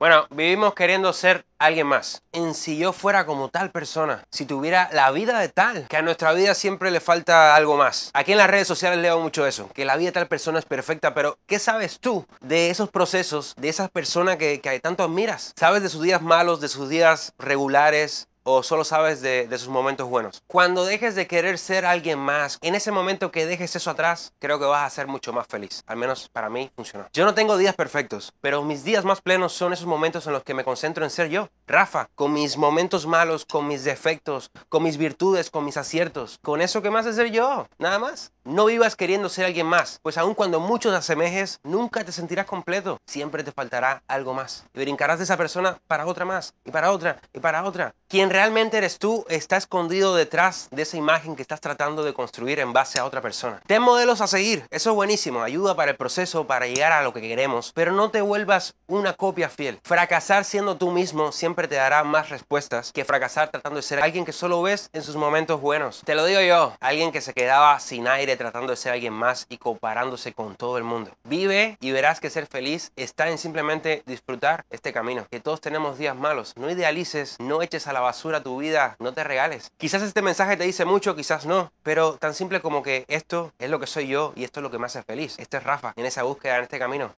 Bueno, vivimos queriendo ser alguien más. En si yo fuera como tal persona, si tuviera la vida de tal, que a nuestra vida siempre le falta algo más. Aquí en las redes sociales leo mucho eso, que la vida de tal persona es perfecta, pero ¿qué sabes tú de esos procesos, de esas personas que, que tanto admiras? ¿Sabes de sus días malos, de sus días regulares, o solo sabes de, de, sus momentos buenos. Cuando dejes de querer ser alguien más, en ese momento que dejes eso atrás, creo que vas a ser mucho más feliz. Al menos para mí funciona. Yo no tengo días perfectos, pero mis días más plenos son esos momentos en los que me concentro en ser yo. Rafa, con mis momentos malos, con mis defectos, con mis virtudes, con mis aciertos, con eso que más es ser yo, nada más. No vivas queriendo ser alguien más, pues aun cuando muchos te asemejes, nunca te sentirás completo. Siempre te faltará algo más. Y brincarás de esa persona para otra más, y para otra, y para otra. Quien realmente eres tú está escondido detrás de esa imagen que estás tratando de construir en base a otra persona. Ten modelos a seguir, eso es buenísimo, ayuda para el proceso, para llegar a lo que queremos, pero no te vuelvas una copia fiel. Fracasar siendo tú mismo siempre te dará más respuestas que fracasar tratando de ser alguien que solo ves en sus momentos buenos. Te lo digo yo, alguien que se quedaba sin aire tratando de ser alguien más y comparándose con todo el mundo. Vive y verás que ser feliz está en simplemente disfrutar este camino, que todos tenemos días malos. No idealices, no eches a la basura tu vida, no te regales. Quizás este mensaje te dice mucho, quizás no, pero tan simple como que esto es lo que soy yo y esto es lo que me hace feliz. Este es Rafa en esa búsqueda, en este camino.